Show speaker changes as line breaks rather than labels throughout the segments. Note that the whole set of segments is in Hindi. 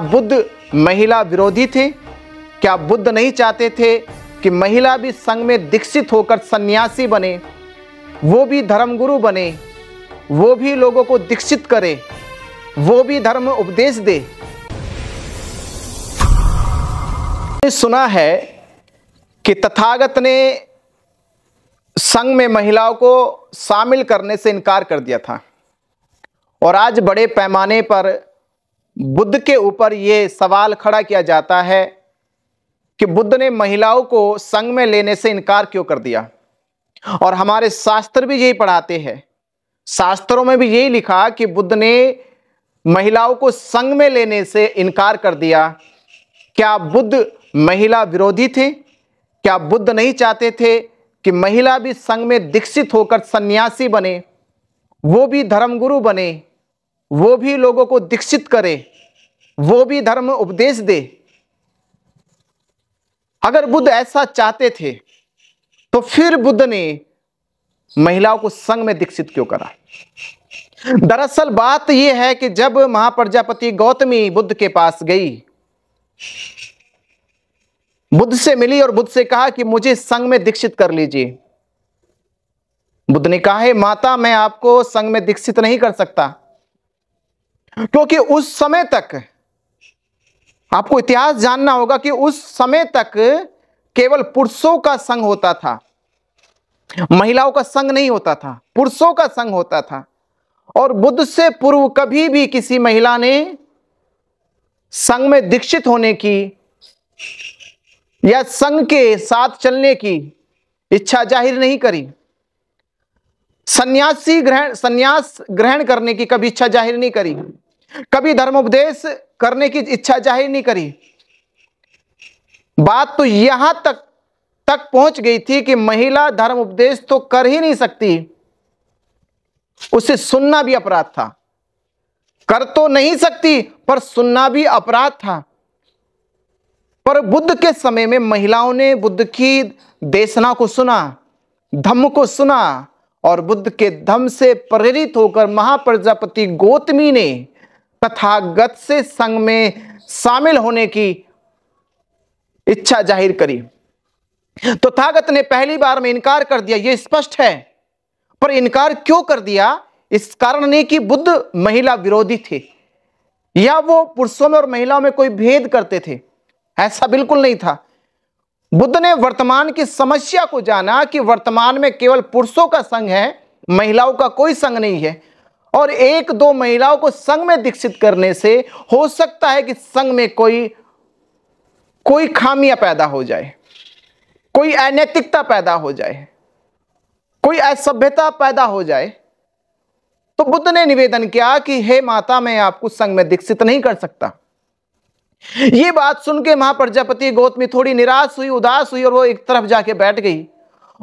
बुद्ध महिला विरोधी थे क्या बुद्ध नहीं चाहते थे कि महिला भी संघ में दीक्षित होकर सन्यासी बने वो भी धर्मगुरु बने वो भी लोगों को दीक्षित करे वो भी धर्म उपदेश दे सुना है कि तथागत ने संघ में महिलाओं को शामिल करने से इनकार कर दिया था और आज बड़े पैमाने पर बुद्ध के ऊपर ये सवाल खड़ा किया जाता है कि बुद्ध ने महिलाओं को संग में लेने से इनकार क्यों कर दिया और हमारे शास्त्र भी यही पढ़ाते हैं शास्त्रों में भी यही लिखा कि बुद्ध ने महिलाओं को संग में लेने से इनकार कर दिया क्या बुद्ध महिला विरोधी थे क्या बुद्ध नहीं चाहते थे कि महिला भी संघ में दीक्षित होकर सन्यासी बने वो भी धर्मगुरु बने वो भी लोगों को दीक्षित करे वो भी धर्म उपदेश दे अगर बुद्ध ऐसा चाहते थे तो फिर बुद्ध ने महिलाओं को संग में दीक्षित क्यों करा दरअसल बात यह है कि जब महाप्रजापति गौतमी बुद्ध के पास गई बुद्ध से मिली और बुद्ध से कहा कि मुझे संग में दीक्षित कर लीजिए बुद्ध ने कहा है माता मैं आपको संग में दीक्षित नहीं कर सकता क्योंकि उस समय तक आपको इतिहास जानना होगा कि उस समय तक केवल पुरुषों का संग होता था महिलाओं का संग नहीं होता था पुरुषों का संग होता था और बुद्ध से पूर्व कभी भी किसी महिला ने संघ में दीक्षित होने की या संघ के साथ चलने की इच्छा जाहिर नहीं करी सन्यासी ग्रहण सन्यास ग्रहण करने की कभी इच्छा जाहिर नहीं करी कभी धर्मोपदेश करने की इच्छा जाहिर नहीं करी बात तो यहां तक तक पहुंच गई थी कि महिला धर्म उपदेश तो कर ही नहीं सकती उसे सुनना भी अपराध था कर तो नहीं सकती पर सुनना भी अपराध था पर बुद्ध के समय में महिलाओं ने बुद्ध की देशना को सुना धम्म को सुना और बुद्ध के धम्म से प्रेरित होकर महाप्रजापति गौतमी ने तथागत से संघ में शामिल होने की इच्छा जाहिर करी तो थागत ने पहली बार में इनकार कर दिया यह स्पष्ट है पर इनकार क्यों कर दिया इस कारण नहीं कि बुद्ध महिला विरोधी थे या वो पुरुषों में और महिलाओं में कोई भेद करते थे ऐसा बिल्कुल नहीं था बुद्ध ने वर्तमान की समस्या को जाना कि वर्तमान में केवल पुरुषों का संघ है महिलाओं का कोई संघ नहीं है और एक दो महिलाओं को संघ में दीक्षित करने से हो सकता है कि संघ में कोई कोई खामियां पैदा हो जाए कोई अनैतिकता पैदा हो जाए कोई असभ्यता पैदा हो जाए तो बुद्ध ने निवेदन किया कि हे माता मैं आपको संघ में दीक्षित नहीं कर सकता ये बात सुन के महाप्रजापति गौतमी थोड़ी निराश हुई उदास हुई और वो एक तरफ जाके बैठ गई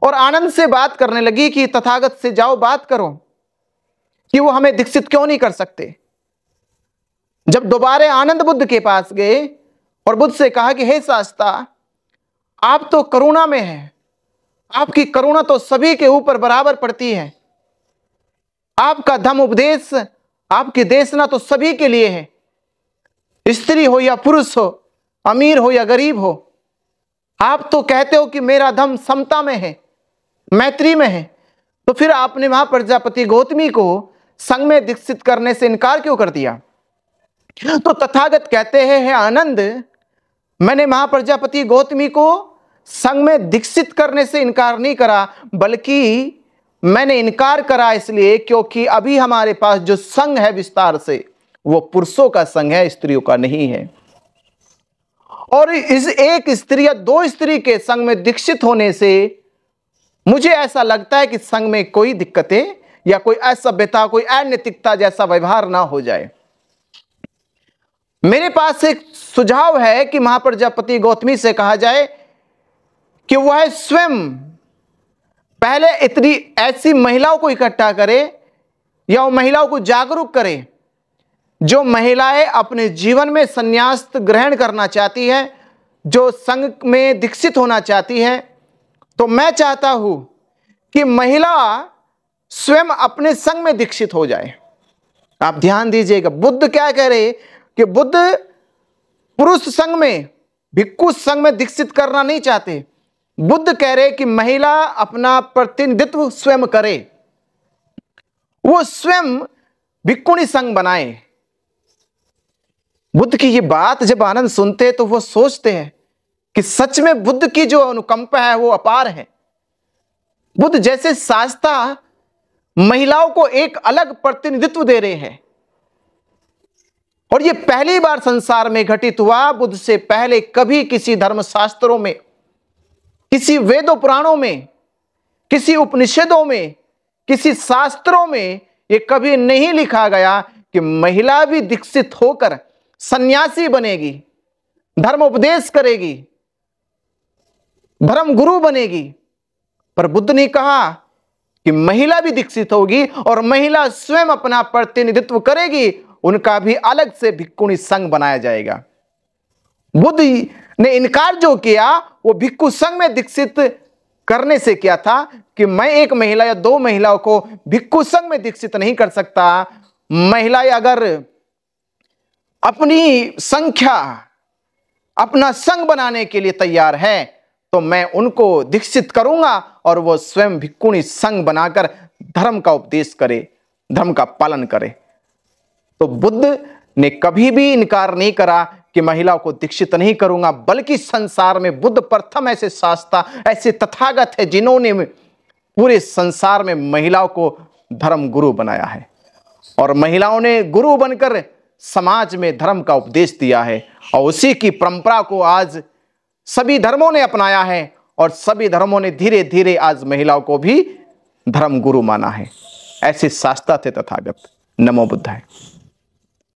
और आनंद से बात करने लगी कि तथागत से जाओ बात करो कि वो हमें दीक्षित क्यों नहीं कर सकते जब दोबारे आनंद बुद्ध के पास गए और बुद्ध से कहा कि हे शास्ता आप तो करुणा में हैं आपकी करुणा तो सभी के ऊपर बराबर पड़ती है आपका धम उपदेश आपकी देशना तो सभी के लिए है स्त्री हो या पुरुष हो अमीर हो या गरीब हो आप तो कहते हो कि मेरा धम समता में है मैत्री में है तो फिर आपने वहां प्रजापति गौतमी को संघ में दीक्षित करने से इनकार क्यों कर दिया तो तथागत कहते हैं है आनंद मैंने महाप्रजापति गौतमी को संघ में दीक्षित करने से इनकार नहीं करा बल्कि मैंने इनकार करा इसलिए क्योंकि अभी हमारे पास जो संघ है विस्तार से वो पुरुषों का संघ है स्त्रियों का नहीं है और इस एक स्त्री या दो स्त्री के संघ में दीक्षित होने से मुझे ऐसा लगता है कि संघ में कोई दिक्कतें या कोई असभ्यता कोई अनैतिकता जैसा व्यवहार ना हो जाए मेरे पास एक सुझाव है कि महाप्रजापति गौतमी से कहा जाए कि वह स्वयं पहले इतनी ऐसी महिलाओं को इकट्ठा करे या उन महिलाओं को जागरूक करे जो महिलाएं अपने जीवन में संन्यास ग्रहण करना चाहती है जो संघ में दीक्षित होना चाहती है तो मैं चाहता हूं कि महिला स्वयं अपने संग में दीक्षित हो जाए आप ध्यान दीजिएगा बुद्ध क्या कह रहे कि बुद्ध पुरुष संघ में भिक्खु संघ में दीक्षित करना नहीं चाहते बुद्ध कह रहे कि महिला अपना प्रतिनिधित्व स्वयं करे वो स्वयं भिक्कुणी संघ बनाए बुद्ध की ये बात जब आनंद सुनते हैं तो वो सोचते हैं कि सच में बुद्ध की जो अनुकंपा है वो अपार है बुद्ध जैसे साजता महिलाओं को एक अलग प्रतिनिधित्व दे रहे हैं और यह पहली बार संसार में घटित हुआ बुद्ध से पहले कभी किसी धर्मशास्त्रों में किसी वेदों पुराणों में किसी उपनिषदों में किसी शास्त्रों में यह कभी नहीं लिखा गया कि महिला भी दीक्षित होकर सन्यासी बनेगी धर्म उपदेश करेगी धर्म गुरु बनेगी पर बुद्ध ने कहा कि महिला भी दीक्षित होगी और महिला स्वयं अपना प्रतिनिधित्व करेगी उनका भी अलग से भिक्कुणी संघ बनाया जाएगा बुद्ध ने इनकार जो किया वो भिक्खु संघ में दीक्षित करने से किया था कि मैं एक महिला या दो महिलाओं को भिक्खु संघ में दीक्षित नहीं कर सकता महिला अगर अपनी संख्या अपना संघ बनाने के लिए तैयार है तो मैं उनको दीक्षित करूंगा और वो स्वयं भिक्कुणी संघ बनाकर धर्म का उपदेश करे धर्म का पालन करे तो बुद्ध ने कभी भी इनकार नहीं करा कि महिलाओं को दीक्षित नहीं करूंगा बल्कि संसार में बुद्ध प्रथम ऐसे शास्त्रा ऐसे तथागत है जिन्होंने पूरे संसार में महिलाओं को धर्म गुरु बनाया है और महिलाओं ने गुरु बनकर समाज में धर्म का उपदेश दिया है और उसी की परंपरा को आज सभी धर्मों ने अपनाया है और सभी धर्मों ने धीरे धीरे आज महिलाओं को भी धर्म गुरु माना है ऐसे शास्त्रा थे तथागत नमो बुद्धाय